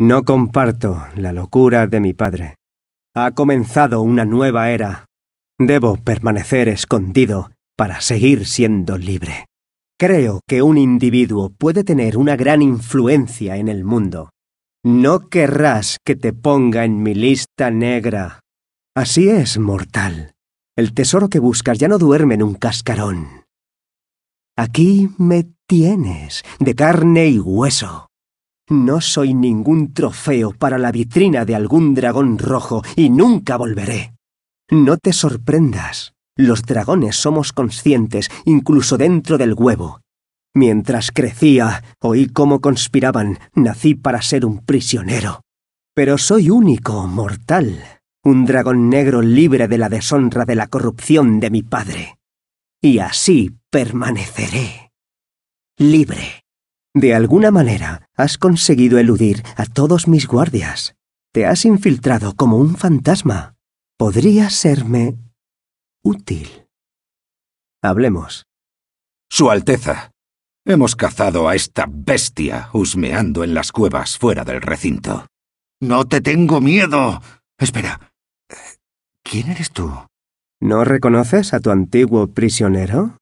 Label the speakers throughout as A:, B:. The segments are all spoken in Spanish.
A: No comparto la locura de mi padre. Ha comenzado una nueva era. Debo permanecer escondido para seguir siendo libre. Creo que un individuo puede tener una gran influencia en el mundo. No querrás que te ponga en mi lista negra. Así es, mortal. El tesoro que buscas ya no duerme en un cascarón. Aquí me tienes, de carne y hueso. No soy ningún trofeo para la vitrina de algún dragón rojo y nunca volveré. No te sorprendas. Los dragones somos conscientes incluso dentro del huevo. Mientras crecía, oí cómo conspiraban, nací para ser un prisionero. Pero soy único, mortal, un dragón negro libre de la deshonra de la corrupción de mi padre. Y así permaneceré. Libre. De alguna manera, has conseguido eludir a todos mis guardias. Te has
B: infiltrado como un fantasma. Podría serme
A: útil. Hablemos. Su Alteza, hemos cazado a esta
C: bestia husmeando en las cuevas fuera del recinto.
D: No te tengo miedo. Espera.
A: ¿Quién eres tú? ¿No reconoces a tu antiguo prisionero?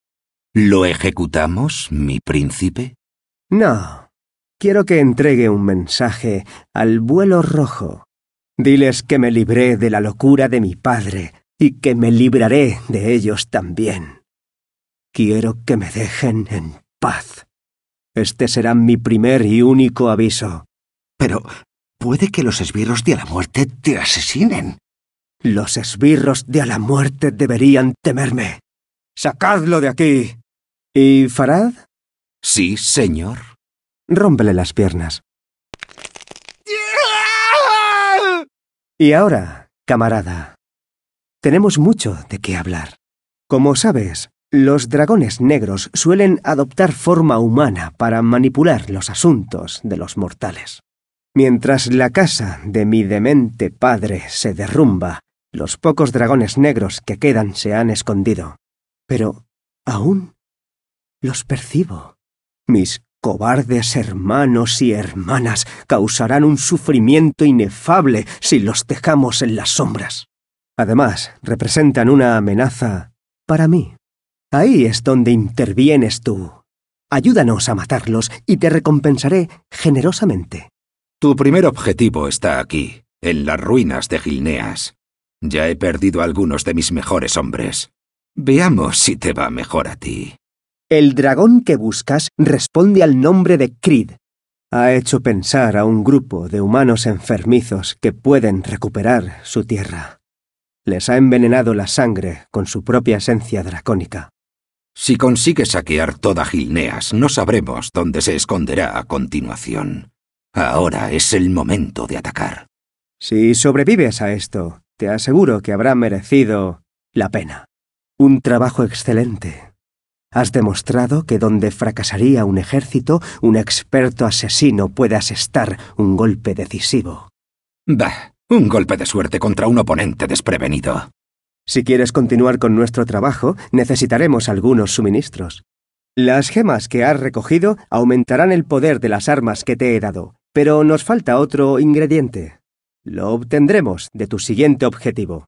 A: ¿Lo ejecutamos, mi príncipe? No. Quiero que entregue un mensaje al vuelo rojo. Diles que me libré de la locura de mi padre y que me libraré de ellos también. Quiero que me dejen en paz. Este será mi primer y único aviso. Pero puede que los esbirros de la muerte te asesinen. Los esbirros de la muerte deberían temerme. ¡Sacadlo de aquí! ¿Y Farad? Sí, señor. Rómpele las piernas. Y ahora, camarada, tenemos mucho de qué hablar. Como sabes, los dragones negros suelen adoptar forma humana para manipular los asuntos de los mortales. Mientras la casa de mi demente padre se derrumba, los pocos dragones negros que quedan se han escondido. Pero aún los percibo. Mis cobardes hermanos y hermanas causarán un sufrimiento inefable si los dejamos en las sombras. Además, representan una amenaza para mí. Ahí es donde intervienes tú. Ayúdanos a matarlos y te recompensaré generosamente.
C: Tu primer objetivo está aquí, en las ruinas de Gilneas. Ya he perdido algunos de mis mejores hombres. Veamos si te va mejor a ti.
A: El dragón que buscas responde al nombre de Creed. Ha hecho pensar a un grupo de humanos enfermizos que pueden recuperar su tierra. Les ha envenenado la sangre con su propia esencia dracónica.
C: Si consigue saquear toda Gilneas, no sabremos dónde se esconderá a continuación. Ahora es el momento de atacar.
A: Si sobrevives a esto, te aseguro que habrá merecido la pena. Un trabajo excelente. Has demostrado que donde fracasaría un ejército, un experto asesino puede asestar un golpe decisivo. Bah, un golpe de suerte contra un oponente desprevenido. Si quieres continuar con nuestro trabajo, necesitaremos algunos suministros. Las gemas que has recogido aumentarán el poder de las armas que te he dado, pero nos falta otro ingrediente. Lo obtendremos de tu siguiente objetivo.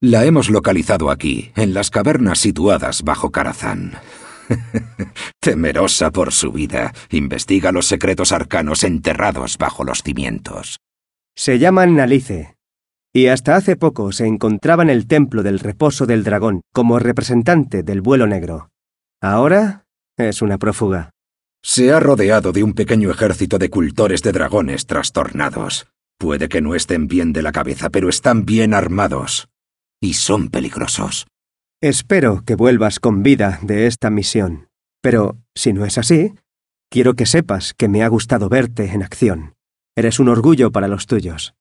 C: La hemos localizado aquí, en las cavernas situadas bajo Karazán. Temerosa por su vida, investiga los secretos arcanos enterrados bajo los cimientos.
A: Se llaman Nalice, y hasta hace poco se encontraba en el Templo del Reposo del Dragón como representante del vuelo negro. Ahora es una prófuga. Se ha rodeado
C: de un pequeño ejército de cultores de dragones trastornados. Puede que no estén bien de la cabeza, pero están bien armados. Y son peligrosos.
A: Espero que vuelvas con vida de esta misión, pero si no es así, quiero que sepas que me ha gustado verte en acción. Eres un orgullo para los tuyos.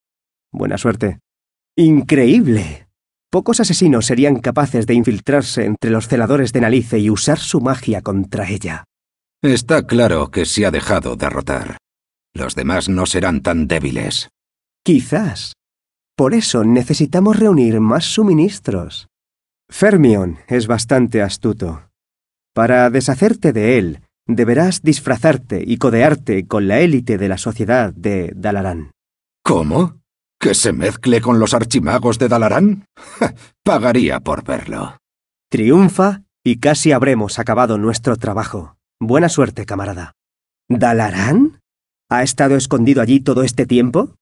A: Buena suerte. Increíble. Pocos asesinos serían capaces de infiltrarse entre los celadores de Nalice y usar su magia contra ella.
C: Está claro que se ha dejado derrotar. Los demás no serán tan débiles.
A: Quizás. Por eso necesitamos reunir más suministros. Fermion es bastante astuto. Para deshacerte de él, deberás disfrazarte y codearte con la élite de la sociedad de Dalarán. ¿Cómo? ¿Que se mezcle con los archimagos de Dalarán? Pagaría por verlo. Triunfa y casi habremos acabado nuestro trabajo. Buena suerte, camarada. ¿Dalarán? ¿Ha estado escondido allí todo este tiempo?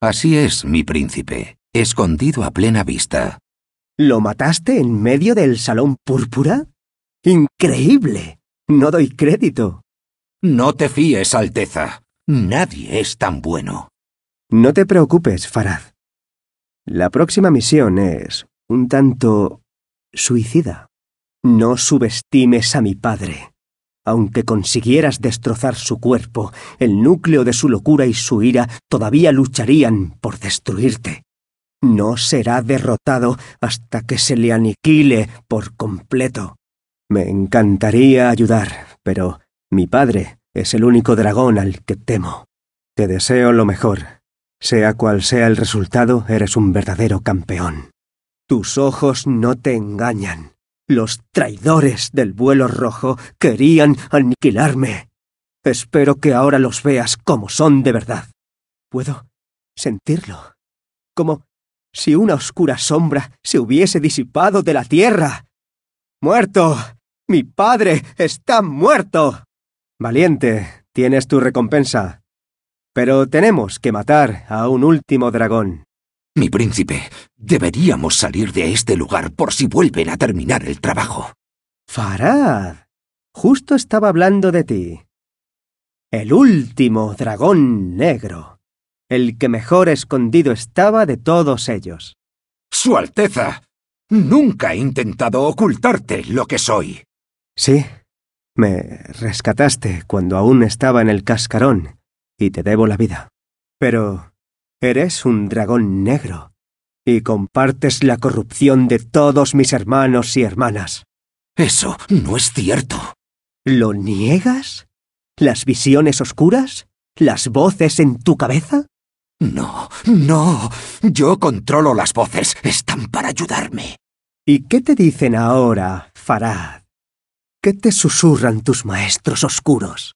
A: Así es, mi príncipe, escondido a plena vista. ¿Lo mataste en medio del Salón Púrpura? Increíble. No doy crédito.
C: No te fíes, Alteza. Nadie es tan bueno.
A: No te preocupes, Faraz. La próxima misión es un tanto suicida. No subestimes a mi padre. Aunque consiguieras destrozar su cuerpo, el núcleo de su locura y su ira todavía lucharían por destruirte no será derrotado hasta que se le aniquile por completo. Me encantaría ayudar, pero mi padre es el único dragón al que temo. Te deseo lo mejor. Sea cual sea el resultado, eres un verdadero campeón. Tus ojos no te engañan. Los traidores del vuelo rojo querían aniquilarme. Espero que ahora los veas como son de verdad. Puedo sentirlo. Como si una oscura sombra se hubiese disipado de la tierra. ¡Muerto! ¡Mi padre está muerto! Valiente, tienes tu recompensa. Pero tenemos que matar a un último dragón. Mi príncipe, deberíamos salir de este lugar por si vuelven a terminar el trabajo. Farad, justo estaba hablando de ti. El último dragón negro el que mejor escondido estaba de todos ellos. Su Alteza, nunca he intentado ocultarte
C: lo que soy.
A: Sí, me rescataste cuando aún estaba en el cascarón y te debo la vida. Pero eres un dragón negro y compartes la corrupción de todos mis hermanos y hermanas. Eso no es cierto. ¿Lo niegas? ¿Las visiones oscuras? ¿Las voces en tu cabeza? No,
B: no.
A: Yo controlo las voces. Están para ayudarme. ¿Y qué te dicen ahora, Farad? ¿Qué te susurran tus maestros oscuros?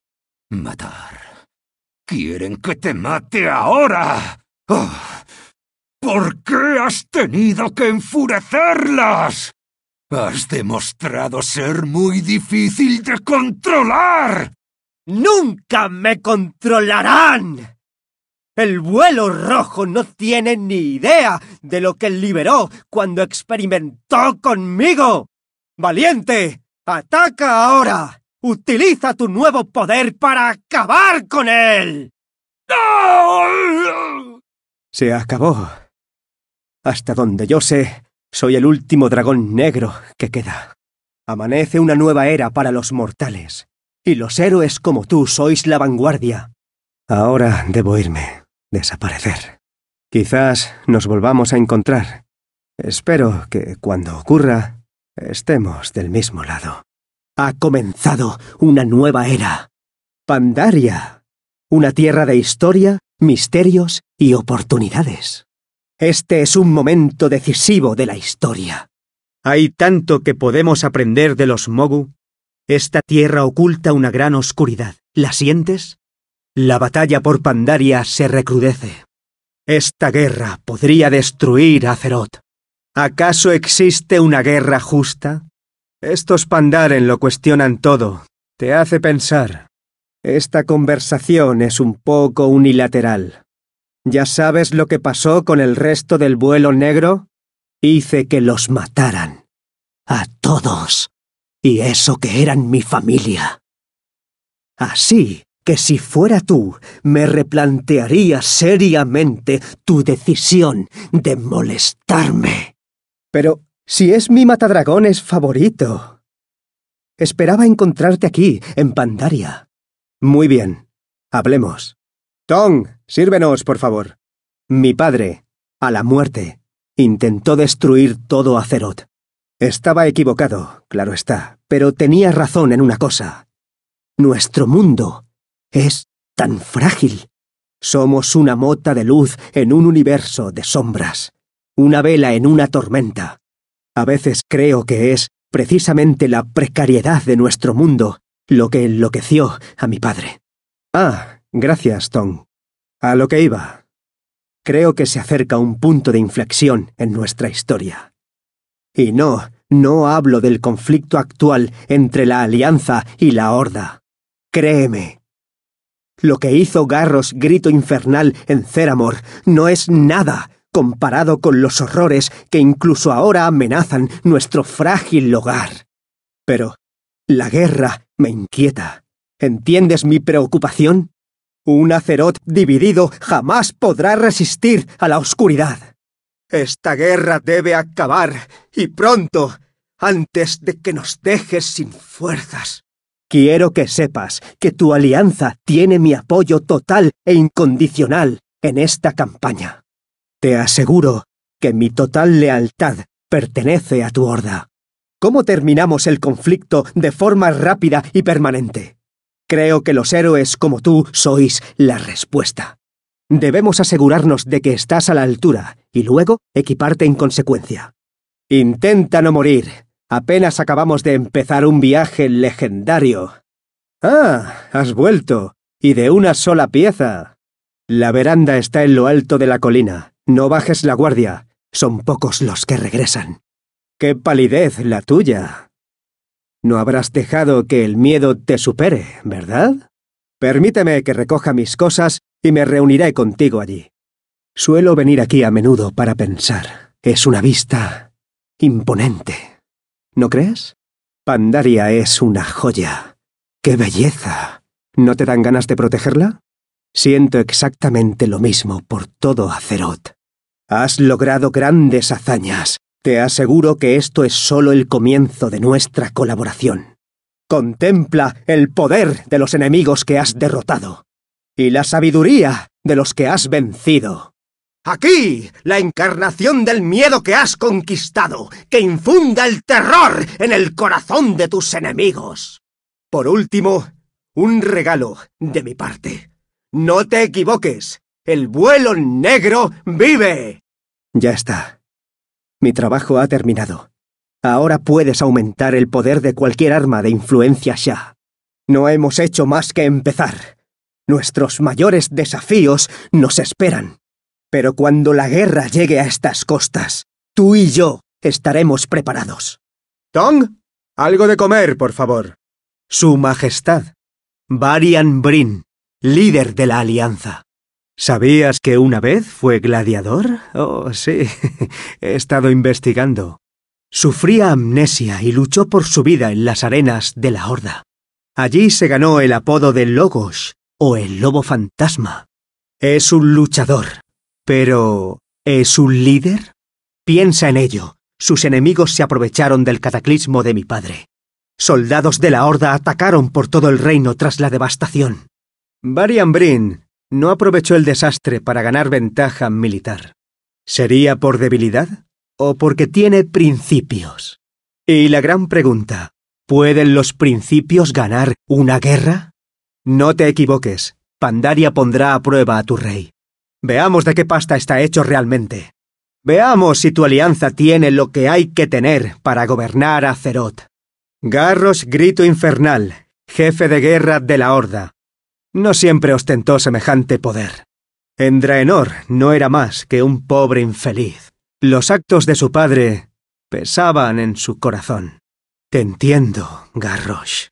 A: Matar.
C: Quieren que te mate ahora. Oh,
E: ¿Por qué has tenido que enfurecerlas? Has demostrado ser muy difícil de controlar. ¡Nunca me
A: controlarán! El vuelo rojo no tiene ni idea de lo que liberó cuando experimentó conmigo. Valiente, ataca ahora. Utiliza tu nuevo poder para acabar con él. Se acabó. Hasta donde yo sé, soy el último dragón negro que queda. Amanece una nueva era para los mortales, y los héroes como tú sois la vanguardia. Ahora debo irme desaparecer. Quizás nos volvamos a encontrar. Espero que cuando ocurra, estemos del mismo lado. Ha comenzado una nueva era. Pandaria. Una tierra de historia, misterios y oportunidades. Este es un momento decisivo de la historia. Hay tanto que podemos aprender de los Mogu. Esta tierra oculta una gran oscuridad. ¿La sientes? La batalla por Pandaria se recrudece. Esta guerra podría destruir a ¿Acaso existe una guerra justa? Estos Pandaren lo cuestionan todo. Te hace pensar. Esta conversación es un poco unilateral. ¿Ya sabes lo que pasó con el resto del vuelo negro? Hice que los mataran.
B: A todos.
A: Y eso que eran mi familia. Así que si fuera tú, me replantearía seriamente tu decisión de molestarme. Pero si es mi matadragones favorito. Esperaba encontrarte aquí, en Pandaria. Muy bien, hablemos. Tong, sírvenos, por favor. Mi padre, a la muerte, intentó destruir todo Azeroth. Estaba equivocado, claro está, pero tenía razón en una cosa. Nuestro mundo es tan frágil. Somos una mota de luz en un universo de sombras, una vela en una tormenta. A veces creo que es precisamente la precariedad de nuestro mundo lo que enloqueció a mi padre. Ah, gracias, Tom. A lo que iba. Creo que se acerca un punto de inflexión en nuestra historia. Y no, no hablo del conflicto actual entre la Alianza y la Horda. Créeme lo que hizo Garros grito infernal en Ceramor no es nada comparado con los horrores que incluso ahora amenazan nuestro frágil hogar. Pero la guerra me inquieta. ¿Entiendes mi preocupación? Un Azeroth dividido jamás podrá resistir a la oscuridad. Esta guerra debe acabar, y pronto, antes de que nos dejes sin fuerzas. Quiero que sepas que tu alianza tiene mi apoyo total e incondicional en esta campaña. Te aseguro que mi total lealtad pertenece a tu horda. ¿Cómo terminamos el conflicto de forma rápida y permanente? Creo que los héroes como tú sois la respuesta. Debemos asegurarnos de que estás a la altura y luego equiparte en consecuencia. Intenta no morir, Apenas acabamos de empezar un viaje legendario. Ah, has vuelto. Y de una sola pieza. La veranda está en lo alto de la colina. No bajes la guardia. Son pocos los que regresan. ¡Qué palidez la tuya! No habrás dejado que el miedo te supere, ¿verdad? Permíteme que recoja mis cosas y me reuniré contigo allí. Suelo venir aquí a menudo para pensar. Es una vista imponente. ¿No crees? Pandaria es una joya. ¡Qué belleza! ¿No te dan ganas de protegerla? Siento exactamente lo mismo por todo Azeroth. Has logrado grandes hazañas. Te aseguro que esto es solo el comienzo de nuestra colaboración. Contempla el poder de los enemigos que has derrotado y la sabiduría de los que has vencido. Aquí, la encarnación del miedo que has conquistado, que infunda el terror en el corazón de tus enemigos. Por último, un regalo de mi parte. No te equivoques, el vuelo negro vive. Ya está. Mi trabajo ha terminado. Ahora puedes aumentar el poder de cualquier arma de influencia ya. No hemos hecho más que empezar. Nuestros mayores desafíos nos esperan. Pero cuando la guerra llegue a estas costas, tú y yo estaremos preparados. Tong, algo de comer, por favor. Su Majestad, Varian Brin, líder de la Alianza. ¿Sabías que una vez fue gladiador? Oh, sí, he estado investigando. Sufría amnesia y luchó por su vida en las arenas de la Horda. Allí se ganó el apodo de Logos o el Lobo Fantasma. Es un luchador, pero... ¿Es un líder? Piensa en ello. Sus enemigos se aprovecharon del cataclismo de mi padre. Soldados de la Horda atacaron por todo el reino tras la devastación. Varian Brin no aprovechó el desastre para ganar ventaja militar. ¿Sería por debilidad o porque tiene principios? Y la gran pregunta, ¿pueden los principios ganar una guerra? No te equivoques, Pandaria pondrá a prueba a tu rey. Veamos de qué pasta está hecho realmente. Veamos si tu alianza tiene lo que hay que tener para gobernar a Cerot. Garros Grito Infernal, jefe de guerra de la Horda. No siempre ostentó semejante poder. Endraenor no era más que un pobre infeliz. Los actos de su padre pesaban en su corazón. Te entiendo, Garrosh.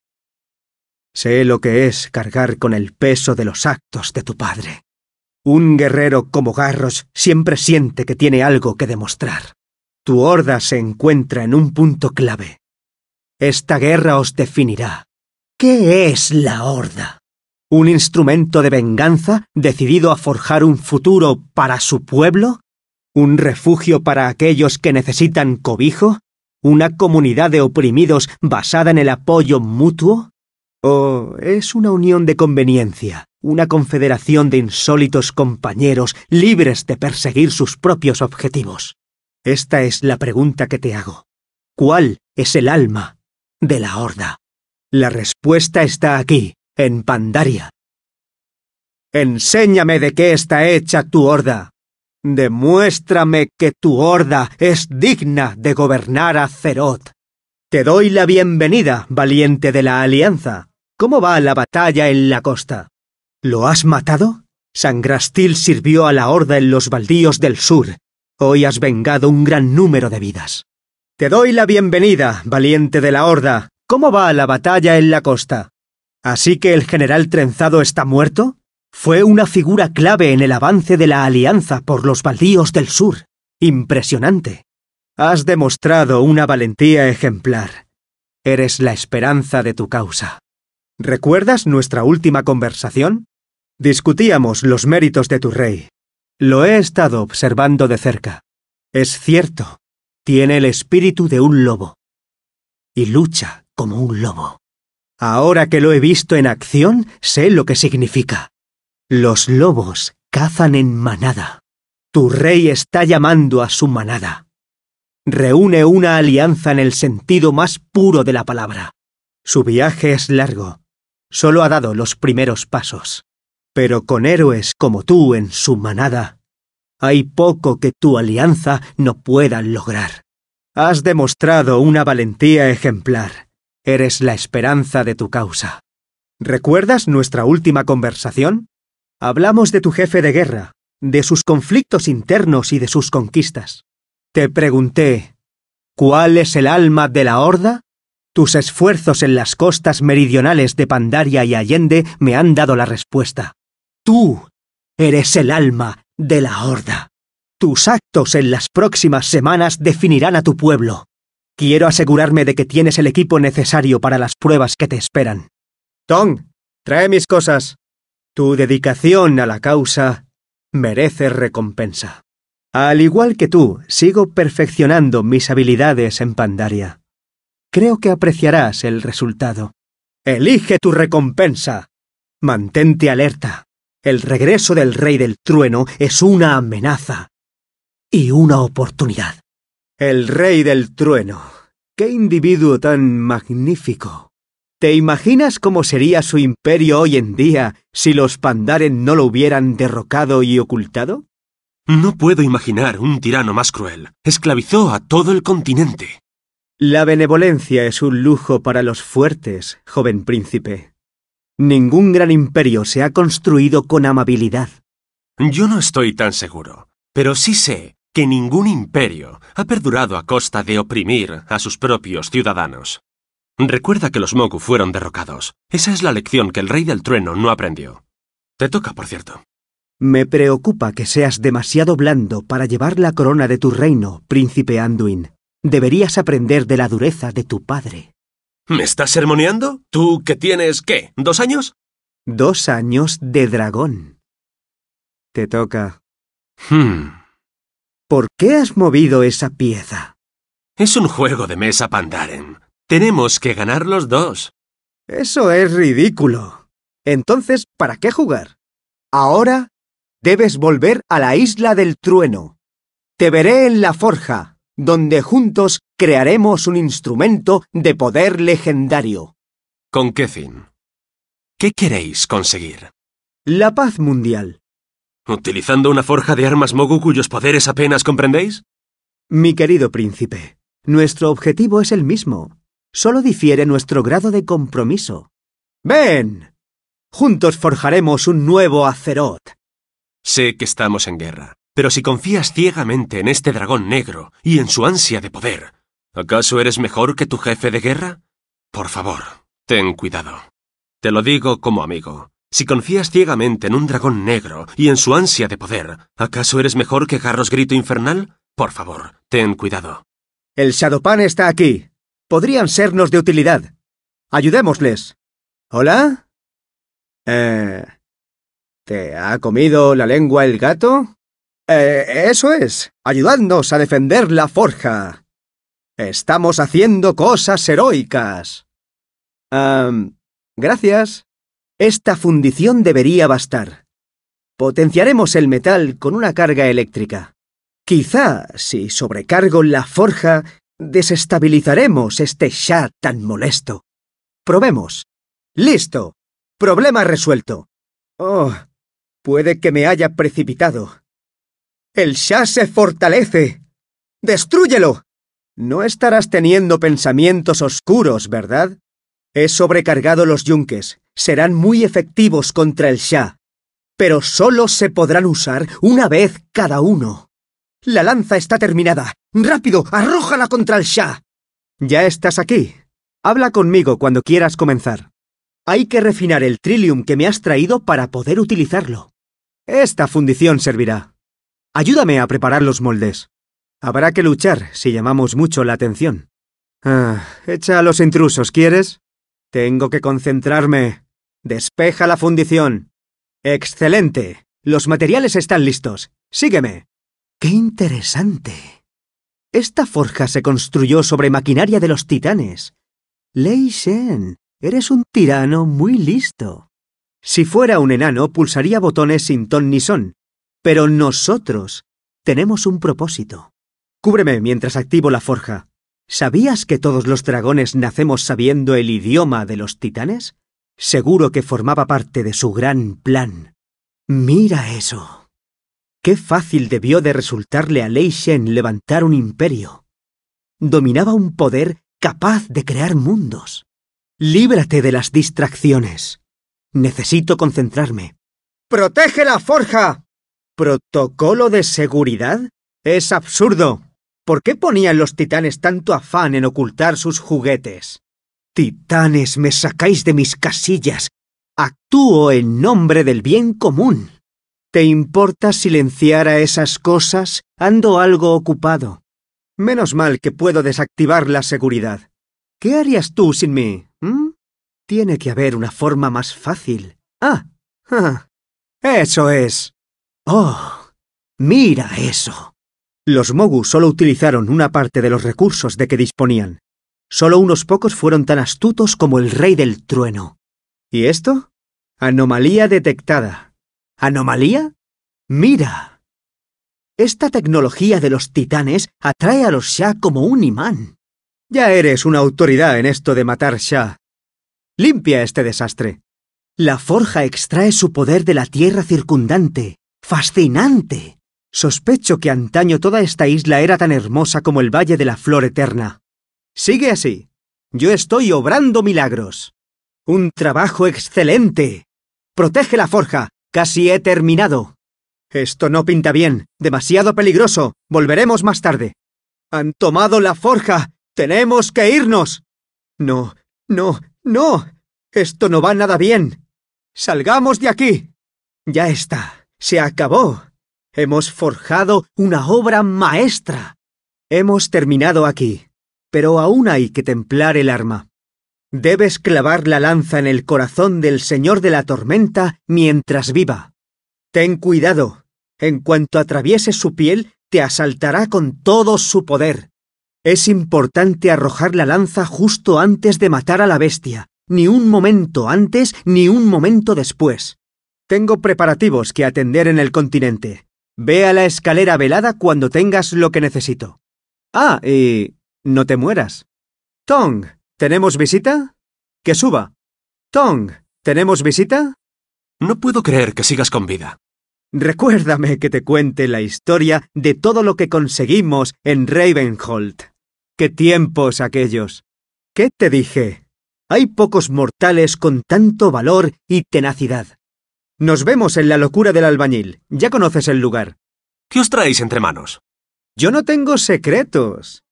A: Sé lo que es cargar con el peso de los actos de tu padre. Un guerrero como Garros siempre siente que tiene algo que demostrar. Tu horda se encuentra en un punto clave. Esta guerra os definirá. ¿Qué es la horda? ¿Un instrumento de venganza decidido a forjar un futuro para su pueblo? ¿Un refugio para aquellos que necesitan cobijo? ¿Una comunidad de oprimidos basada en el apoyo mutuo? ¿O es una unión de conveniencia? una confederación de insólitos compañeros libres de perseguir sus propios objetivos. Esta es la pregunta que te hago. ¿Cuál es el alma de la Horda? La respuesta está aquí, en Pandaria. Enséñame de qué está hecha tu Horda. Demuéstrame que tu Horda es digna de gobernar a Zeroth. Te doy la bienvenida, valiente de la Alianza. ¿Cómo va la batalla en la costa? ¿Lo has matado? Sangrastil sirvió a la horda en los baldíos del sur. Hoy has vengado un gran número de vidas. Te doy la bienvenida, valiente de la horda. ¿Cómo va la batalla en la costa? ¿Así que el general Trenzado está muerto? Fue una figura clave en el avance de la alianza por los baldíos del sur. Impresionante. Has demostrado una valentía ejemplar. Eres la esperanza de tu causa. ¿Recuerdas nuestra última conversación? Discutíamos los méritos de tu rey. Lo he estado observando de cerca. Es cierto, tiene el espíritu de un lobo. Y lucha como un lobo. Ahora que lo he visto en acción, sé lo que significa. Los lobos cazan en manada. Tu rey está llamando a su manada. Reúne una alianza en el sentido más puro de la palabra. Su viaje es largo. Solo ha dado los primeros pasos. Pero con héroes como tú en su manada, hay poco que tu alianza no pueda lograr. Has demostrado una valentía ejemplar. Eres la esperanza de tu causa. ¿Recuerdas nuestra última conversación? Hablamos de tu jefe de guerra, de sus conflictos internos y de sus conquistas. Te pregunté, ¿cuál es el alma de la horda? Tus esfuerzos en las costas meridionales de Pandaria y Allende me han dado la respuesta. Tú eres el alma de la Horda. Tus actos en las próximas semanas definirán a tu pueblo. Quiero asegurarme de que tienes el equipo necesario para las pruebas que te esperan. Tong, trae mis cosas. Tu dedicación a la causa merece recompensa. Al igual que tú, sigo perfeccionando mis habilidades en Pandaria. Creo que apreciarás el resultado. Elige tu recompensa. Mantente alerta. El regreso del Rey del Trueno es una amenaza
B: y una oportunidad.
A: El Rey del Trueno. ¡Qué individuo tan magnífico! ¿Te imaginas cómo sería su imperio hoy en día si los Pandaren no lo hubieran derrocado y ocultado?
F: No puedo imaginar un tirano más cruel.
A: Esclavizó a todo el continente. La benevolencia es un lujo para los fuertes, joven príncipe. Ningún gran imperio se ha construido con amabilidad.
F: Yo no estoy tan seguro, pero sí sé que ningún imperio ha perdurado a costa de oprimir a sus propios ciudadanos. Recuerda que los Mogu fueron derrocados. Esa es la lección que el Rey del Trueno no aprendió. Te toca, por cierto.
A: Me preocupa que seas demasiado blando para llevar la corona de tu reino, príncipe Anduin. Deberías aprender de la dureza de tu padre.
F: ¿Me estás sermoneando? ¿Tú que tienes qué? ¿Dos años?
A: Dos años de
F: dragón.
A: Te toca. Hmm. ¿Por qué has movido esa pieza?
F: Es un juego de mesa Pandaren. Tenemos que ganar los dos.
A: Eso es ridículo. Entonces, ¿para qué jugar? Ahora debes volver a la isla del trueno. Te veré en la forja, donde juntos crearemos un instrumento de poder
F: legendario. ¿Con qué fin? ¿Qué queréis conseguir?
A: La paz mundial.
F: ¿Utilizando una forja de armas Mogu cuyos poderes apenas comprendéis?
A: Mi querido príncipe, nuestro objetivo es el mismo. Solo difiere nuestro grado de compromiso. ¡Ven! Juntos forjaremos un
F: nuevo Azeroth. Sé que estamos en guerra, pero si confías ciegamente en este dragón negro y en su ansia de poder, ¿Acaso eres mejor que tu jefe de guerra? Por favor, ten cuidado. Te lo digo como amigo. Si confías ciegamente en un dragón negro y en su ansia de poder, ¿acaso eres mejor que Garros Grito Infernal? Por favor, ten cuidado.
A: El Shadowpan está aquí. Podrían sernos de utilidad. Ayudémosles. ¿Hola? Eh... ¿Te ha comido la lengua el gato? Eh, eso es. Ayudadnos a defender la forja. Estamos haciendo cosas heroicas. Ah, gracias. Esta fundición debería bastar. Potenciaremos el metal con una carga eléctrica. Quizá, si sobrecargo la forja, desestabilizaremos este Shah tan molesto. Probemos. Listo. Problema resuelto. Oh, puede que me haya precipitado. El Shah se fortalece. ¡Destrúyelo! No estarás teniendo pensamientos oscuros, ¿verdad? He sobrecargado los yunques. Serán muy efectivos contra el Shah. Pero solo se podrán usar una vez cada uno. La lanza está terminada. ¡Rápido! ¡Arrójala contra el Shah! Ya estás aquí. Habla conmigo cuando quieras comenzar. Hay que refinar el trillium que me has traído para poder utilizarlo. Esta fundición servirá. Ayúdame a preparar los moldes. Habrá que luchar si llamamos mucho la atención. Ah, echa a los intrusos, ¿quieres? Tengo que concentrarme. Despeja la fundición. Excelente. Los materiales están listos. Sígueme. Qué interesante. Esta forja se construyó sobre maquinaria de los titanes. Lei Shen, eres un tirano muy listo. Si fuera un enano, pulsaría botones sin ton ni son. Pero nosotros tenemos un propósito. Cúbreme mientras activo la forja. ¿Sabías que todos los dragones nacemos sabiendo el idioma de los titanes? Seguro que formaba parte de su gran plan.
B: Mira
A: eso. Qué fácil debió de resultarle a Lei Shen levantar un imperio. Dominaba un poder capaz de crear mundos. Líbrate de las distracciones. Necesito concentrarme. ¡Protege la forja! ¿Protocolo de seguridad? Es absurdo. ¿Por qué ponían los titanes tanto afán en ocultar sus juguetes? Titanes, me sacáis de mis casillas. Actúo en nombre del bien común. ¿Te importa silenciar a esas cosas? Ando algo ocupado. Menos mal que puedo desactivar la seguridad. ¿Qué harías tú sin mí? ¿Mm? Tiene que haber una forma más fácil. Ah, ah. Eso es. Oh, mira eso. Los Mogu solo utilizaron una parte de los recursos de que disponían. Solo unos pocos fueron tan astutos como el rey del trueno. ¿Y esto? Anomalía detectada. ¿Anomalía? Mira. Esta tecnología de los titanes atrae a los Shah como un imán. Ya eres una autoridad en esto de matar Shah. Limpia este desastre. La forja extrae su poder de la tierra circundante. Fascinante. Sospecho que antaño toda esta isla era tan hermosa como el Valle de la Flor Eterna. Sigue así. Yo estoy obrando milagros. Un trabajo excelente. Protege la forja. Casi he terminado. Esto no pinta bien. Demasiado peligroso. Volveremos más tarde. Han tomado la forja. Tenemos que irnos. No, no, no. Esto no va nada bien. Salgamos de aquí. Ya está. Se acabó. Hemos forjado una obra maestra. Hemos terminado aquí, pero aún hay que templar el arma. Debes clavar la lanza en el corazón del Señor de la Tormenta mientras viva. Ten cuidado. En cuanto atravieses su piel, te asaltará con todo su poder. Es importante arrojar la lanza justo antes de matar a la bestia, ni un momento antes ni un momento después. Tengo preparativos que atender en el continente. Ve a la escalera velada cuando tengas lo que necesito. Ah, y... no te mueras. Tong, ¿tenemos visita? Que suba. Tong, ¿tenemos visita? No puedo creer que sigas con vida. Recuérdame que te cuente la historia de todo lo que conseguimos en Ravenholt. ¡Qué tiempos aquellos! ¿Qué te dije? Hay pocos mortales con tanto valor y tenacidad. Nos vemos en la locura del albañil. Ya conoces el lugar. ¿Qué os traéis entre manos? Yo no tengo secretos.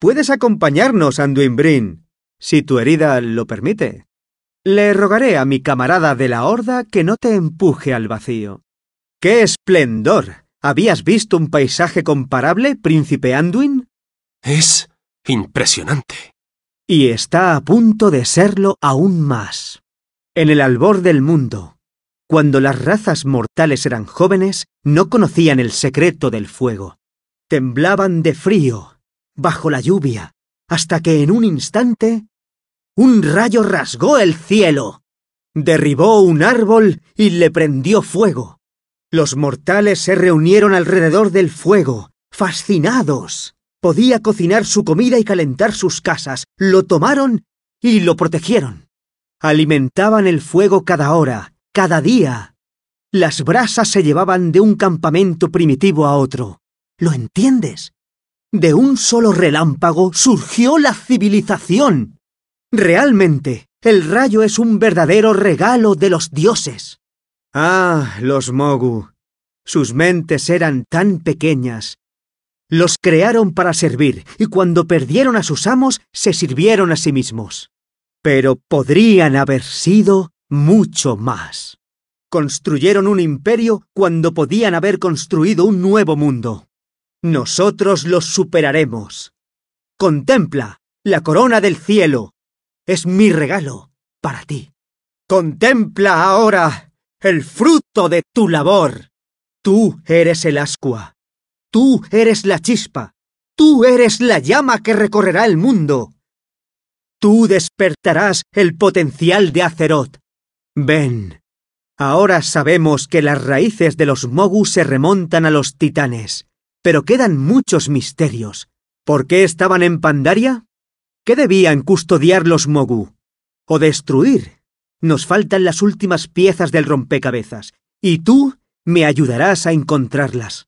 A: Puedes acompañarnos, Anduin Brin, si tu herida lo permite. Le rogaré a mi camarada de la Horda que no te empuje al vacío. ¡Qué esplendor! ¿Habías visto un paisaje comparable, príncipe Anduin?
F: Es impresionante.
A: Y está a punto de serlo aún más. En el albor del mundo, cuando las razas mortales eran jóvenes, no conocían el secreto del fuego. Temblaban de frío, bajo la lluvia, hasta que en un instante un rayo rasgó el cielo, derribó un árbol y le prendió fuego. Los mortales se reunieron alrededor del fuego, fascinados. Podía cocinar su comida y calentar sus casas. Lo tomaron y lo protegieron. Alimentaban el fuego cada hora, cada día las brasas se llevaban de un campamento primitivo a otro. ¿Lo entiendes? De un solo relámpago surgió la civilización. Realmente, el rayo es un verdadero regalo de los dioses. Ah, los Mogu. Sus mentes eran tan pequeñas. Los crearon para servir y cuando perdieron a sus amos se sirvieron a sí mismos. Pero podrían haber sido mucho más. Construyeron un imperio cuando podían haber construido un nuevo mundo. Nosotros los superaremos. Contempla la corona del cielo. Es mi regalo para ti. Contempla ahora el fruto de tu labor. Tú eres el ascua. Tú eres la chispa. Tú eres la llama que recorrerá el mundo. Tú despertarás el potencial de Azeroth. Ven, ahora sabemos que las raíces de los Mogu se remontan a los titanes, pero quedan muchos misterios. ¿Por qué estaban en Pandaria? ¿Qué debían custodiar los Mogu? ¿O destruir? Nos faltan las últimas piezas del rompecabezas, y tú me ayudarás a encontrarlas.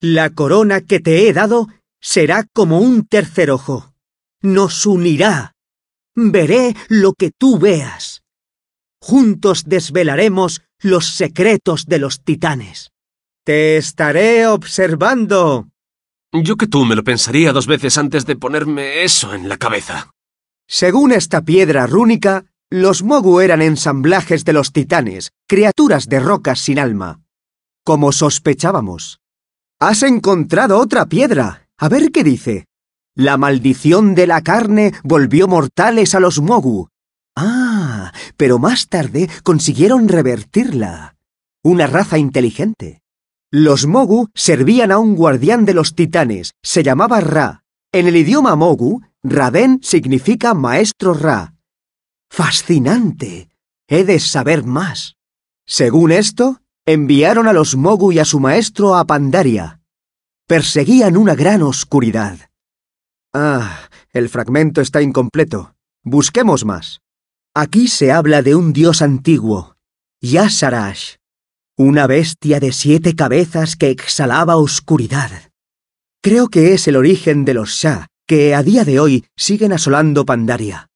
A: La corona que te he dado será como un tercer ojo. Nos unirá. Veré lo que tú veas juntos desvelaremos los secretos de los titanes. Te estaré observando.
F: Yo que tú me lo pensaría dos veces antes de ponerme eso en la cabeza.
A: Según esta piedra rúnica, los Mogu eran ensamblajes de los titanes, criaturas de rocas sin alma. Como sospechábamos. Has encontrado otra piedra. A ver qué dice. La maldición de la carne volvió mortales a los Mogu. Ah, pero más tarde consiguieron revertirla. Una raza inteligente. Los Mogu servían a un guardián de los titanes, se llamaba Ra. En el idioma Mogu, Raden significa maestro Ra. Fascinante. He de saber más. Según esto, enviaron a los Mogu y a su maestro a Pandaria. Perseguían una gran oscuridad. Ah, el fragmento está incompleto. Busquemos más. Aquí se habla de un dios antiguo, Yasarash, una bestia de siete cabezas que exhalaba oscuridad. Creo que es el origen de los Shah, que a día de hoy siguen asolando Pandaria.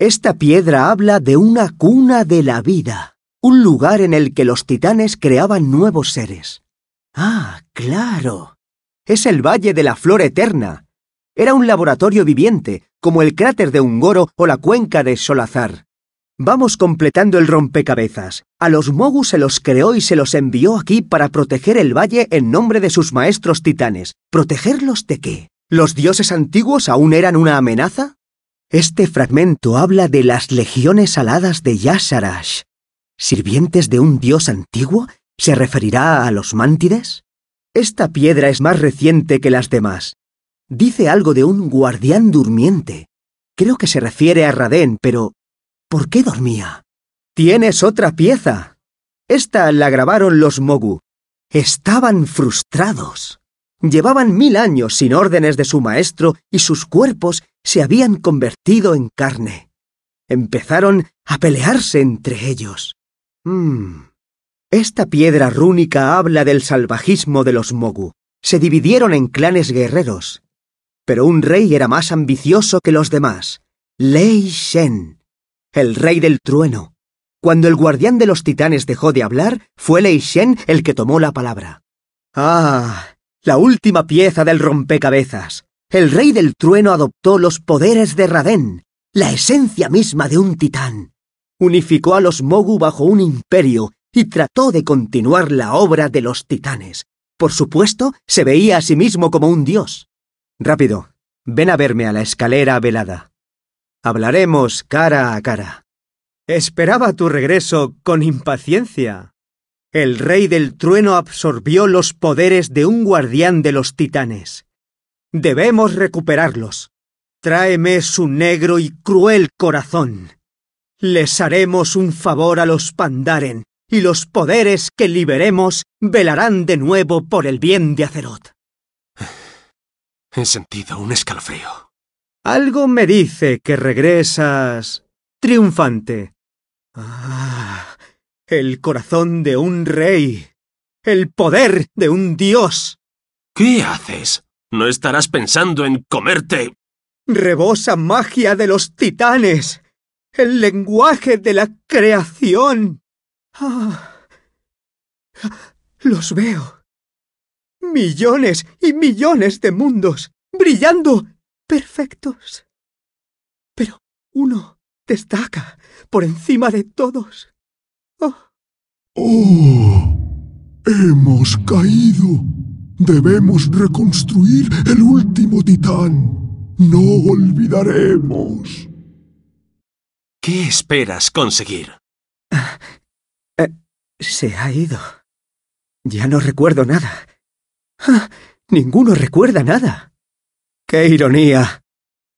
A: Esta piedra habla de una cuna de la vida, un lugar en el que los titanes creaban nuevos seres.
B: Ah, claro.
A: Es el Valle de la Flor
B: Eterna.
A: Era un laboratorio viviente, como el cráter de Ungoro o la cuenca de Solazar. Vamos completando el rompecabezas. A los Mogu se los creó y se los envió aquí para proteger el valle en nombre de sus maestros titanes. ¿Protegerlos de qué? ¿Los dioses antiguos aún eran una amenaza? Este fragmento habla de las legiones aladas de Yasharash. ¿Sirvientes de un dios antiguo? ¿Se referirá a los mántides? Esta piedra es más reciente que las demás. Dice algo de un guardián durmiente. Creo que se refiere a Radén, pero ¿Por qué dormía? Tienes otra pieza. Esta la grabaron los Mogu. Estaban frustrados. Llevaban mil años sin órdenes de su maestro y sus cuerpos se habían convertido en carne. Empezaron a pelearse entre ellos. Mm. Esta piedra rúnica habla del salvajismo de los Mogu. Se dividieron en clanes guerreros. Pero un rey era más ambicioso que los demás. Lei Shen el rey del trueno. Cuando el guardián de los titanes dejó de hablar, fue Lei Shen el que tomó la palabra. Ah, la última pieza del rompecabezas. El rey del trueno adoptó los poderes de Radén, la esencia misma de un titán. Unificó a los Mogu bajo un imperio y trató de continuar la obra de los titanes. Por supuesto, se veía a sí mismo como un dios. Rápido, ven a verme a la escalera velada. Hablaremos cara a cara. Esperaba tu regreso con impaciencia. El rey del trueno absorbió los poderes de un guardián de los titanes. Debemos recuperarlos. Tráeme su negro y cruel corazón. Les haremos un favor a los Pandaren, y los poderes que liberemos velarán de nuevo por el bien de Azeroth.
B: He
F: sentido un escalofrío.
A: Algo me dice que regresas triunfante. Ah, el corazón de un rey. El poder de un dios.
F: ¿Qué haces? ¿No estarás pensando en comerte?
A: Rebosa magia de los titanes. El lenguaje de la creación. Ah, los veo. Millones y millones de mundos brillando perfectos. Pero uno destaca por encima de todos. Oh. ¡Oh!
G: ¡Hemos caído! Debemos reconstruir el último titán. No olvidaremos.
F: ¿Qué esperas conseguir?
A: Ah, eh, se ha ido. Ya no recuerdo nada. Ah, ninguno recuerda nada. ¡Qué ironía!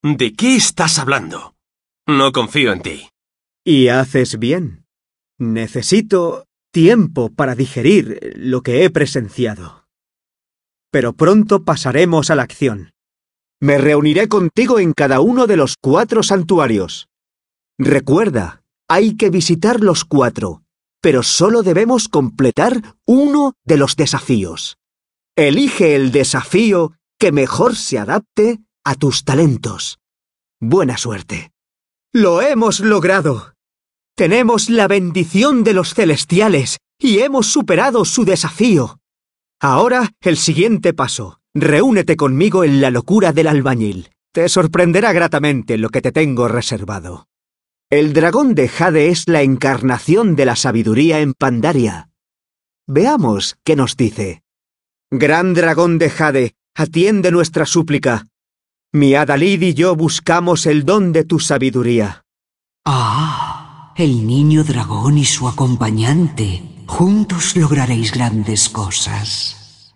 F: ¿De qué estás hablando? No confío en ti.
A: Y haces bien. Necesito tiempo para digerir lo que he presenciado. Pero pronto pasaremos a la acción. Me reuniré contigo en cada uno de los cuatro santuarios. Recuerda, hay que visitar los cuatro, pero solo debemos completar uno de los desafíos. Elige el desafío que mejor se adapte a tus talentos. Buena suerte. Lo hemos logrado. Tenemos la bendición de los celestiales y hemos superado su desafío. Ahora el siguiente paso. Reúnete conmigo en la locura del albañil. Te sorprenderá gratamente lo que te tengo reservado. El dragón de Jade es la encarnación de la sabiduría en Pandaria. Veamos qué nos dice. Gran dragón de Jade, atiende nuestra súplica. Mi Adalid y yo buscamos el don de tu sabiduría.
B: Ah, el niño dragón y su acompañante. Juntos lograréis grandes cosas.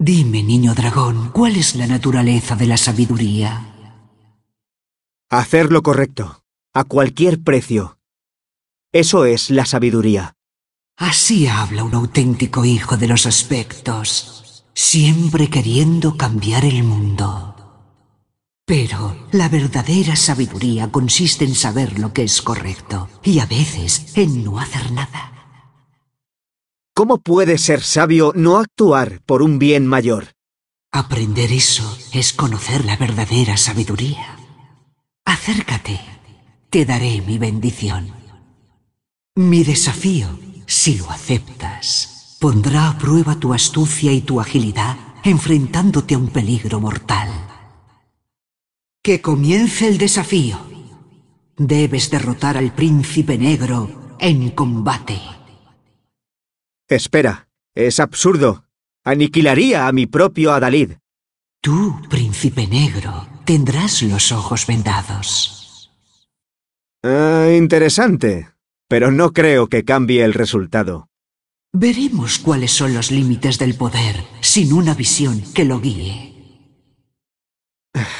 B: Dime, niño dragón, ¿cuál es la naturaleza de la sabiduría?
A: Hacer lo correcto, a cualquier precio. Eso es la sabiduría.
B: Así habla un auténtico hijo de los aspectos siempre queriendo cambiar el mundo. Pero la verdadera sabiduría consiste en saber lo que es correcto y a veces en no hacer nada. ¿Cómo puede
A: ser sabio no actuar por un bien mayor?
B: Aprender eso es conocer la verdadera sabiduría. Acércate, te daré mi bendición. Mi desafío si lo aceptas. Pondrá a prueba tu astucia y tu agilidad enfrentándote a un peligro mortal. Que comience el desafío. Debes derrotar al príncipe negro en combate. Espera,
A: es absurdo. Aniquilaría a mi propio Adalid.
B: Tú, príncipe negro, tendrás los ojos vendados. Ah,
A: interesante, pero no creo que cambie el resultado.
B: Veremos cuáles son los límites del poder sin una visión que lo guíe.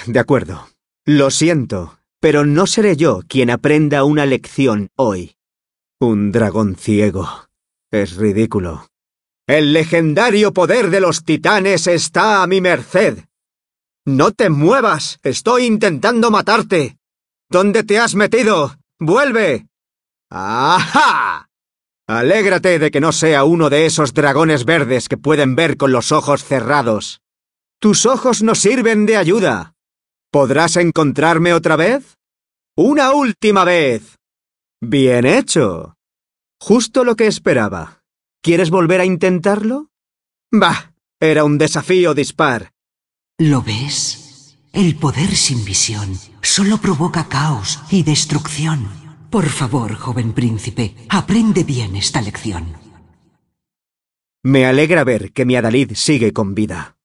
A: De acuerdo. Lo siento, pero no seré yo quien aprenda una lección hoy. Un dragón ciego. Es ridículo. El legendario poder de los titanes está a mi merced. No te muevas. Estoy intentando matarte. ¿Dónde te has metido? ¡Vuelve! ¡Ajá! Alégrate de que no sea uno de esos dragones verdes que pueden ver con los ojos cerrados. Tus ojos no sirven de ayuda. ¿Podrás encontrarme otra vez? Una última vez. Bien hecho. Justo lo que esperaba. ¿Quieres volver a
B: intentarlo?
A: Bah, era un desafío dispar.
B: ¿Lo ves? El poder sin visión solo provoca caos y destrucción. Por favor, joven príncipe, aprende bien esta lección.
A: Me alegra ver que mi Adalid sigue con vida.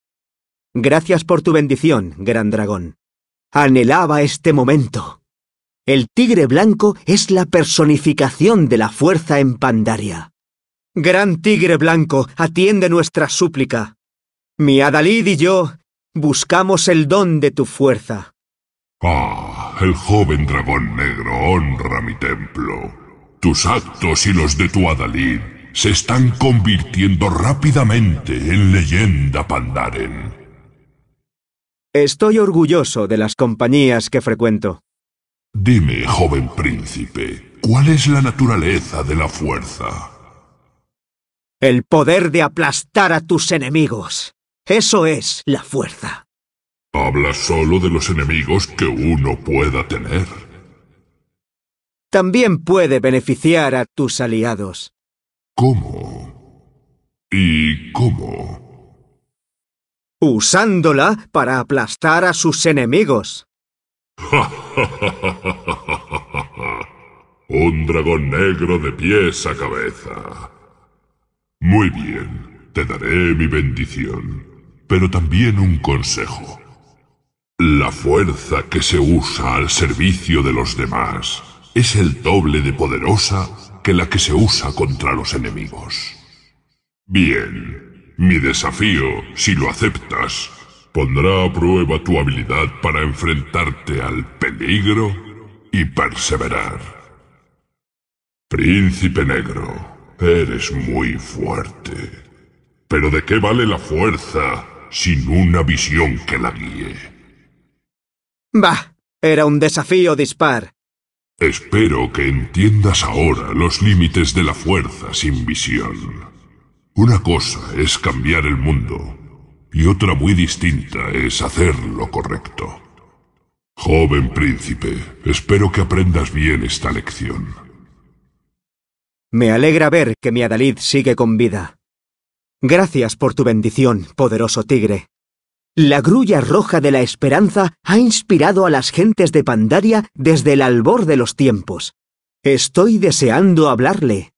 A: Gracias por tu bendición, gran dragón. Anhelaba este momento. El tigre blanco es la personificación de la fuerza en Pandaria. Gran tigre blanco, atiende nuestra súplica. Mi Adalid y yo buscamos el don de tu fuerza.
H: Ah, el joven dragón negro honra mi templo. Tus actos y los de tu Adalid se están convirtiendo rápidamente en leyenda Pandaren.
A: Estoy orgulloso de las compañías que frecuento. Dime, joven príncipe, ¿cuál es la naturaleza de la fuerza? El poder de aplastar a tus enemigos. Eso es la fuerza. Habla
H: solo de los enemigos que uno pueda tener.
A: También puede beneficiar a tus aliados. ¿Cómo? ¿Y cómo? Usándola para aplastar a sus enemigos.
H: Un dragón negro de pies a cabeza. Muy bien, te daré mi bendición, pero también un consejo. La fuerza que se usa al servicio de los demás es el doble de poderosa que la que se usa contra los enemigos. Bien, mi desafío, si lo aceptas, pondrá a prueba tu habilidad para enfrentarte al peligro y perseverar. Príncipe negro, eres muy fuerte. Pero ¿de qué vale la fuerza
A: sin una visión que
H: la guíe?
A: Bah, era un desafío dispar.
H: Espero que entiendas ahora los límites de la fuerza sin visión. Una cosa es cambiar el mundo y otra muy distinta es hacer lo correcto. Joven príncipe, espero que aprendas bien esta lección.
A: Me alegra ver que mi Adalid sigue con vida. Gracias por tu bendición, poderoso tigre. La grulla roja de la esperanza ha inspirado a las gentes de Pandaria desde el albor de los tiempos. Estoy deseando hablarle.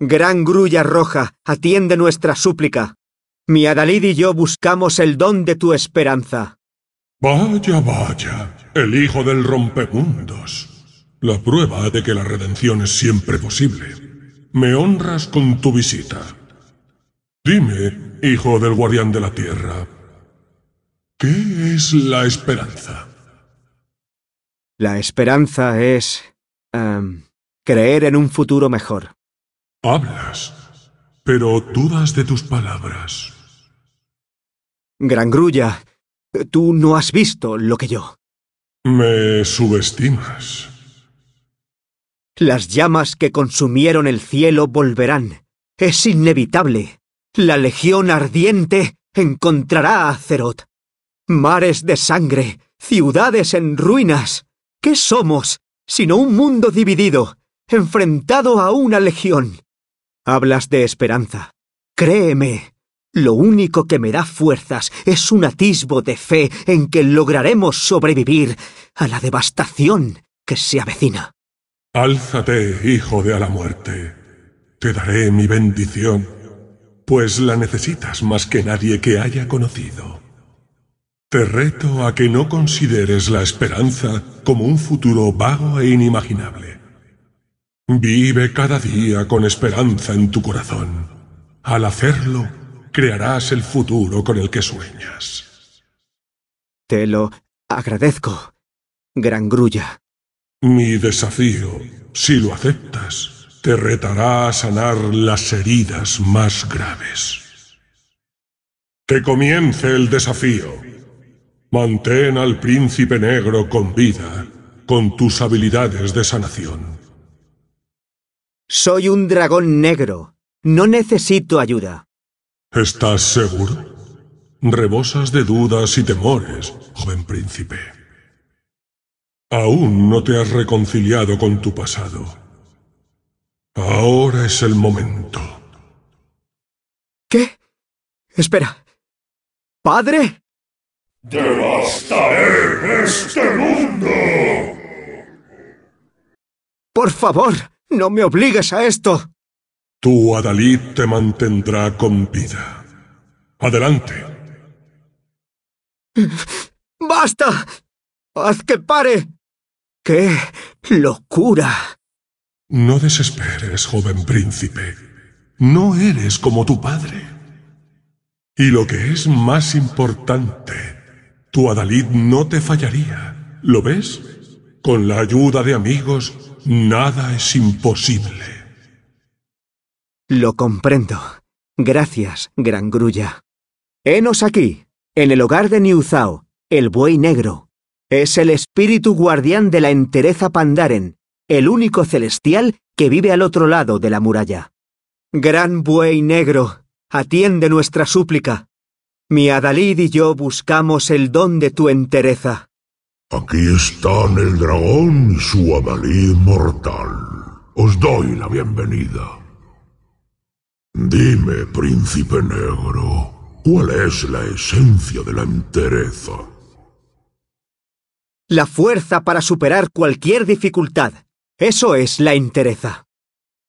A: Gran grulla roja, atiende nuestra súplica. Mi Adalid y yo buscamos el don de tu esperanza.
I: Vaya, vaya, el hijo del rompemundos. La prueba de que la redención es siempre posible. Me honras con tu visita. Dime, hijo del guardián de la tierra, ¿Qué es la
A: esperanza? La esperanza es... Em, creer en un futuro mejor. Hablas, pero dudas de tus palabras. Gran Grulla, tú no has visto lo que yo. Me subestimas. Las llamas que consumieron el cielo volverán. Es inevitable. La legión ardiente encontrará a Zeroth. Mares de sangre, ciudades en ruinas. ¿Qué somos, sino un mundo dividido, enfrentado a una legión? Hablas de esperanza. Créeme, lo único que me da fuerzas es un atisbo de fe en que lograremos sobrevivir a la devastación que se avecina.
I: Álzate, hijo de a la muerte. Te daré mi bendición, pues la necesitas más que nadie que haya conocido. Te reto a que no consideres la esperanza como un futuro vago e inimaginable. Vive cada día con esperanza en tu corazón. Al hacerlo, crearás el futuro con el que sueñas. Te lo agradezco, Gran Grulla. Mi desafío, si lo aceptas, te retará a sanar las heridas más graves. Que comience el desafío. Mantén al príncipe negro con vida, con tus habilidades de sanación.
A: Soy un dragón negro. No necesito ayuda.
I: ¿Estás seguro? Rebosas de dudas y temores, joven príncipe. Aún no te has reconciliado con tu pasado. Ahora es el momento.
A: ¿Qué? Espera. ¿Padre?
B: ¡Devastaré este mundo! Por
I: favor, no
A: me obligues a esto.
I: Tu Adalid te mantendrá con
A: vida. Adelante. ¡Basta! ¡Haz que pare! ¡Qué locura!
I: No desesperes, joven príncipe. No eres como tu padre. Y lo que es más importante, tu adalid no te fallaría. ¿Lo ves? Con la ayuda de amigos, nada es imposible.
A: Lo comprendo. Gracias, gran grulla. Henos aquí, en el hogar de Niuzao, el buey negro. Es el espíritu guardián de la entereza Pandaren, el único celestial que vive al otro lado de la muralla. Gran buey negro, atiende nuestra súplica. Mi Adalid y yo buscamos el don de tu entereza.
H: Aquí están el dragón y su Adalid mortal. Os doy la bienvenida. Dime, príncipe negro, ¿cuál es la esencia de la entereza?
A: La fuerza para superar cualquier dificultad. Eso es la entereza.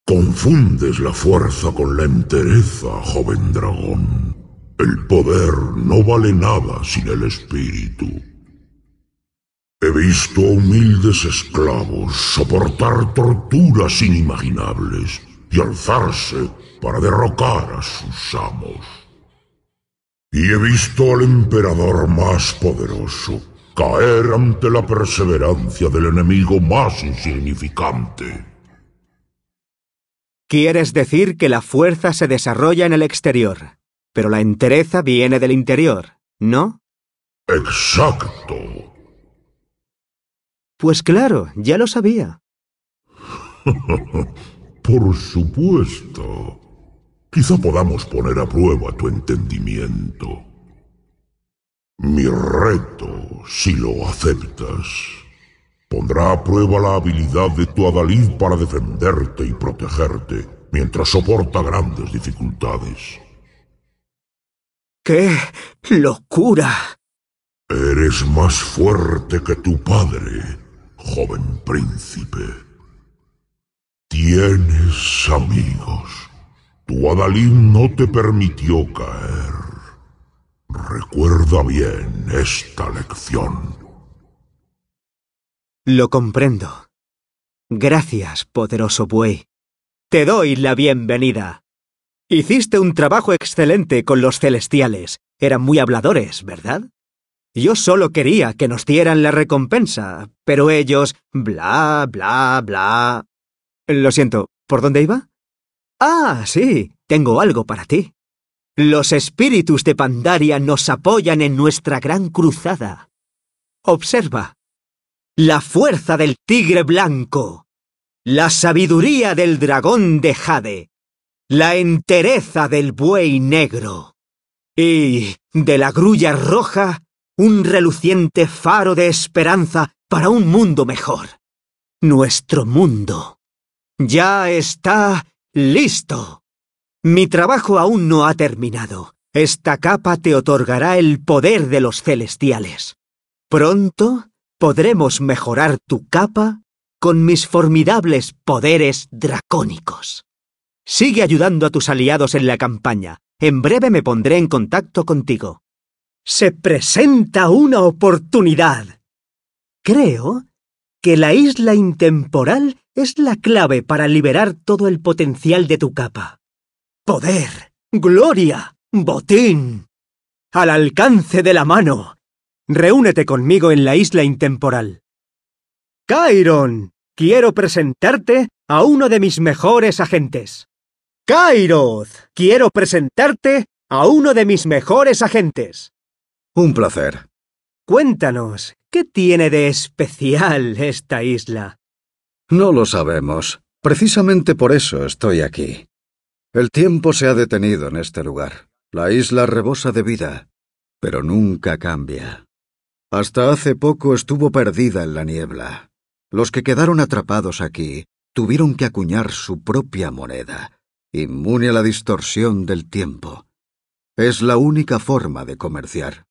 H: Confundes la fuerza con la entereza, joven dragón. El poder no vale nada sin el espíritu. He visto a humildes esclavos soportar torturas inimaginables y alzarse para derrocar a sus amos. Y he visto al emperador más poderoso caer ante la perseverancia del enemigo más insignificante.
A: ¿Quieres decir que la fuerza se desarrolla en el exterior? Pero la entereza viene del interior, ¿no? Exacto. Pues claro, ya lo sabía. Por supuesto. Quizá podamos poner a
H: prueba tu entendimiento. Mi reto, si lo aceptas, pondrá a prueba la habilidad de tu adalid para defenderte y protegerte mientras soporta grandes dificultades.
A: ¡Qué locura!
H: Eres más fuerte que tu padre, joven príncipe. Tienes amigos. Tu Adalín no te permitió caer. Recuerda bien esta lección.
A: Lo comprendo. Gracias, poderoso buey. Te doy la bienvenida. Hiciste un trabajo excelente con los celestiales. Eran muy habladores, ¿verdad? Yo solo quería que nos dieran la recompensa, pero ellos... bla, bla, bla. Lo siento, ¿por dónde iba? Ah, sí, tengo algo para ti. Los espíritus de Pandaria nos apoyan en nuestra gran cruzada. Observa. La fuerza del tigre blanco. La sabiduría del dragón de Jade la entereza del buey negro y, de la grulla roja, un reluciente faro de esperanza para un mundo mejor. Nuestro mundo. Ya está listo. Mi trabajo aún no ha terminado. Esta capa te otorgará el poder de los celestiales. Pronto podremos mejorar tu capa con mis formidables poderes dracónicos. Sigue ayudando a tus aliados en la campaña. En breve me pondré en contacto contigo. Se presenta una oportunidad. Creo que la isla intemporal es la clave para liberar todo el potencial de tu capa. Poder, gloria, botín. Al alcance de la mano. Reúnete conmigo en la isla intemporal. Cairon, quiero presentarte a uno de mis mejores agentes. Kairos, quiero presentarte a uno de mis mejores agentes. Un placer. Cuéntanos, ¿qué tiene de especial esta isla?
D: No lo sabemos. Precisamente por eso estoy aquí. El tiempo se ha detenido en este lugar. La isla rebosa de vida, pero nunca cambia. Hasta hace poco estuvo perdida en la niebla. Los que quedaron atrapados aquí tuvieron que acuñar su propia moneda inmune a la distorsión del tiempo. Es la única forma de comerciar.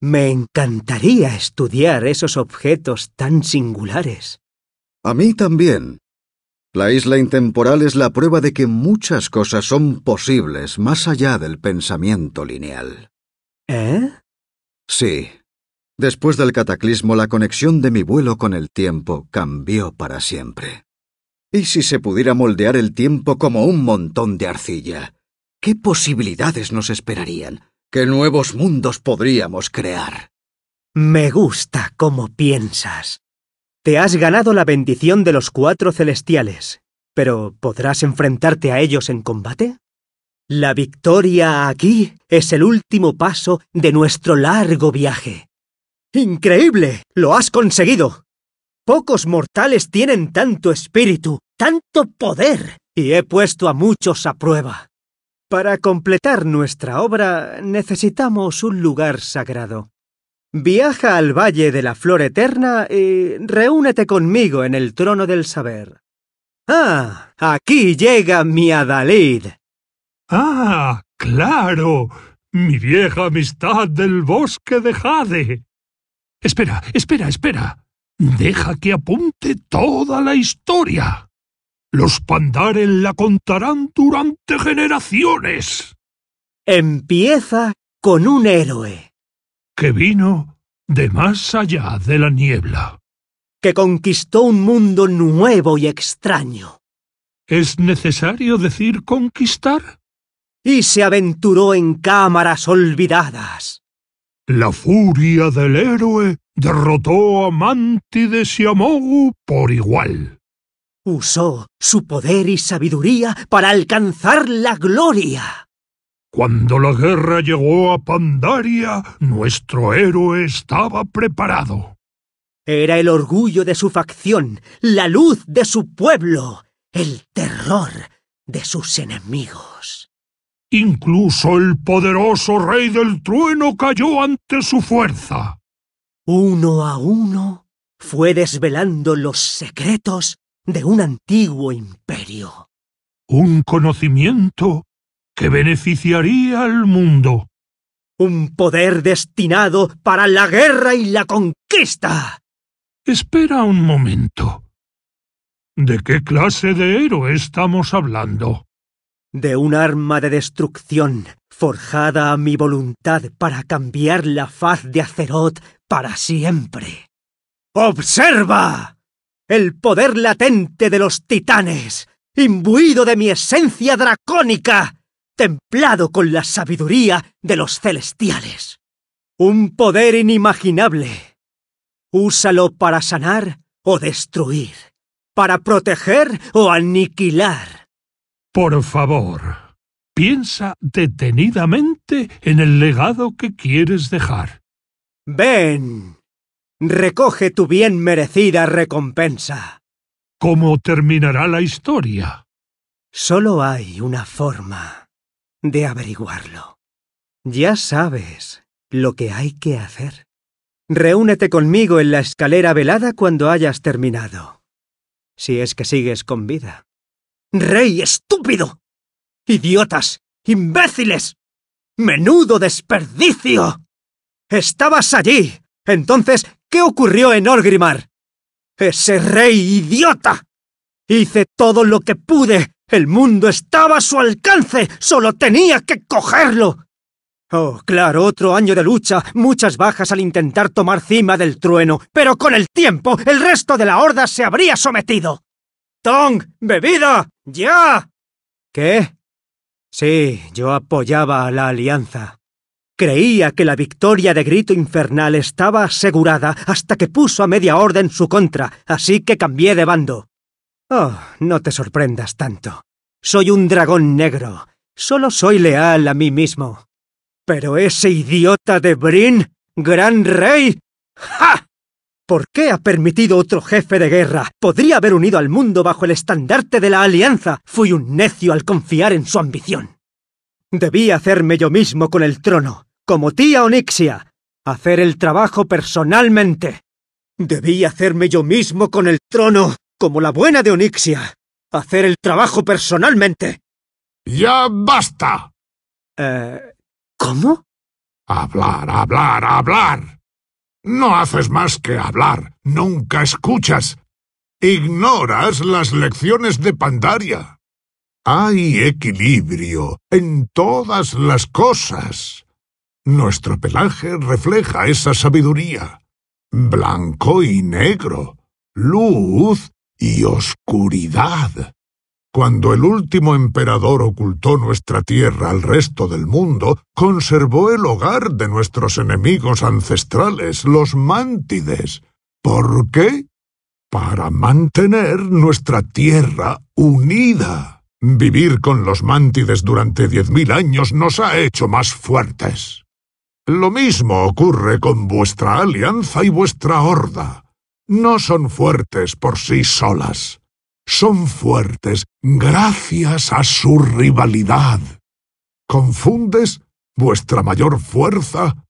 A: Me encantaría estudiar esos objetos tan singulares.
D: A mí también. La isla intemporal es la prueba de que muchas cosas son posibles más allá del pensamiento lineal. ¿Eh? Sí. Después del cataclismo, la conexión de mi vuelo con el tiempo cambió para siempre. ¿Y si se pudiera moldear el tiempo como un montón de arcilla? ¿Qué posibilidades nos esperarían? ¿Qué nuevos mundos podríamos crear? Me
A: gusta cómo piensas. Te has ganado la bendición de los cuatro celestiales, pero ¿podrás enfrentarte a ellos en combate? La victoria aquí es el último paso de nuestro largo viaje. ¡Increíble! ¡Lo has conseguido! Pocos mortales tienen tanto espíritu tanto poder, y he puesto a muchos a prueba. Para completar nuestra obra necesitamos un lugar sagrado. Viaja al Valle de la Flor Eterna y reúnete conmigo en el trono del saber. Ah, aquí llega mi Adalid. Ah,
E: claro, mi vieja amistad del bosque de Jade. Espera, espera, espera. Deja que apunte toda la historia. Los Pandaren la contarán durante generaciones. Empieza con un héroe. Que vino de más allá de la niebla. Que conquistó un mundo nuevo y extraño. ¿Es necesario decir conquistar? Y se aventuró
A: en cámaras olvidadas.
E: La furia del héroe derrotó a Mantides y a Mogu por igual. Usó su poder y sabiduría para alcanzar la gloria. Cuando la guerra llegó a Pandaria, nuestro héroe estaba preparado.
A: Era el orgullo de su facción, la luz de su pueblo, el terror de sus enemigos. Incluso
E: el poderoso rey del trueno cayó ante su fuerza. Uno a uno fue desvelando los secretos de un antiguo imperio. Un conocimiento que beneficiaría al mundo. Un poder destinado para la guerra y la conquista. Espera un momento. ¿De qué clase
A: de héroe estamos hablando? De un arma de destrucción, forjada a mi voluntad para cambiar la faz de Azeroth para siempre. ¡Observa! el poder latente de los titanes, imbuido de mi esencia dracónica, templado con la sabiduría de los celestiales. Un poder inimaginable. Úsalo para sanar o destruir, para proteger o aniquilar.
E: Por favor, piensa detenidamente en el legado que quieres dejar. Ven
A: recoge tu bien merecida recompensa.
E: ¿Cómo terminará
A: la historia? Solo hay una forma de averiguarlo. Ya sabes lo que hay que hacer. Reúnete conmigo en la escalera velada cuando hayas terminado. Si es que sigues con vida. ¡Rey estúpido! ¡Idiotas! ¡Imbéciles! ¡Menudo desperdicio! ¡Estabas allí! Entonces, ¿qué ocurrió en Orgrimmar? ¡Ese rey idiota! Hice todo lo que pude. El mundo estaba a su alcance. Solo tenía que cogerlo. Oh, claro, otro año de lucha, muchas bajas al intentar tomar cima del trueno, pero con el tiempo el resto de la horda se habría sometido. Tong, bebida, ya. ¿Qué? Sí, yo apoyaba a la alianza. Creía que la victoria de Grito Infernal estaba asegurada hasta que puso a media orden su contra, así que cambié de bando. Oh, no te sorprendas tanto. Soy un dragón negro. Solo soy leal a mí mismo. Pero ese idiota de Brin, gran rey. ¡Ja! ¿Por qué ha permitido otro jefe de guerra? Podría haber unido al mundo bajo el estandarte de la Alianza. Fui un necio al confiar en su ambición. Debí hacerme yo mismo con el trono, como tía Onixia, hacer el trabajo personalmente. Debí hacerme yo mismo con el trono, como la buena de Onixia, hacer el trabajo personalmente. Ya basta. Eh, ¿Cómo? Hablar, hablar, hablar. No haces
G: más que hablar, nunca escuchas. Ignoras las lecciones de Pandaria. Hay equilibrio en todas las cosas. Nuestro pelaje refleja esa sabiduría. Blanco y negro, luz y oscuridad. Cuando el último emperador ocultó nuestra tierra al resto del mundo, conservó el hogar de nuestros enemigos ancestrales, los mántides. ¿Por qué? Para mantener nuestra tierra unida. Vivir con los mántides durante diez mil años nos ha hecho más fuertes. Lo mismo ocurre con vuestra alianza y vuestra horda. No son fuertes por sí solas. Son fuertes gracias a su rivalidad. Confundes vuestra mayor fuerza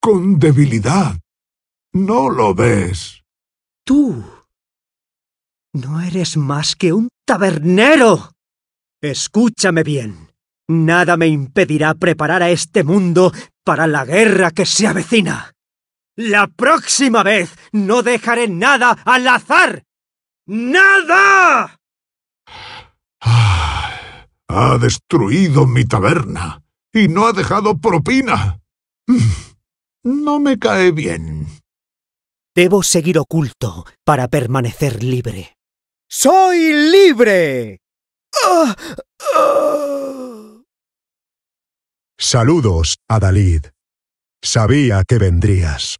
G: con debilidad. No lo ves.
A: Tú no eres más que un tabernero. Escúchame bien. Nada me impedirá preparar a este mundo para la guerra que se avecina. La próxima vez no dejaré nada al azar. ¡Nada!
G: Ah, ha destruido mi taberna
A: y no ha dejado propina. Mm, no me cae bien. Debo seguir oculto para permanecer libre. ¡Soy libre!
G: Saludos, Adalid. Sabía que vendrías.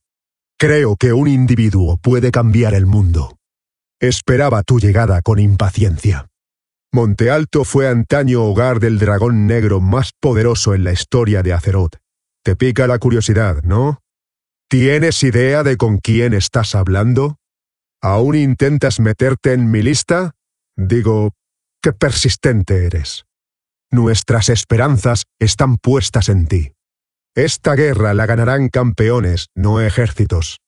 G: Creo que un individuo puede cambiar el mundo. Esperaba tu llegada con impaciencia. Montealto fue antaño hogar del dragón negro más poderoso en la historia de Azeroth. Te pica la curiosidad, ¿no? ¿Tienes idea de con quién estás hablando? ¿Aún intentas meterte en mi lista? Digo, qué persistente eres. Nuestras esperanzas están puestas en
A: ti. Esta guerra la ganarán campeones, no ejércitos.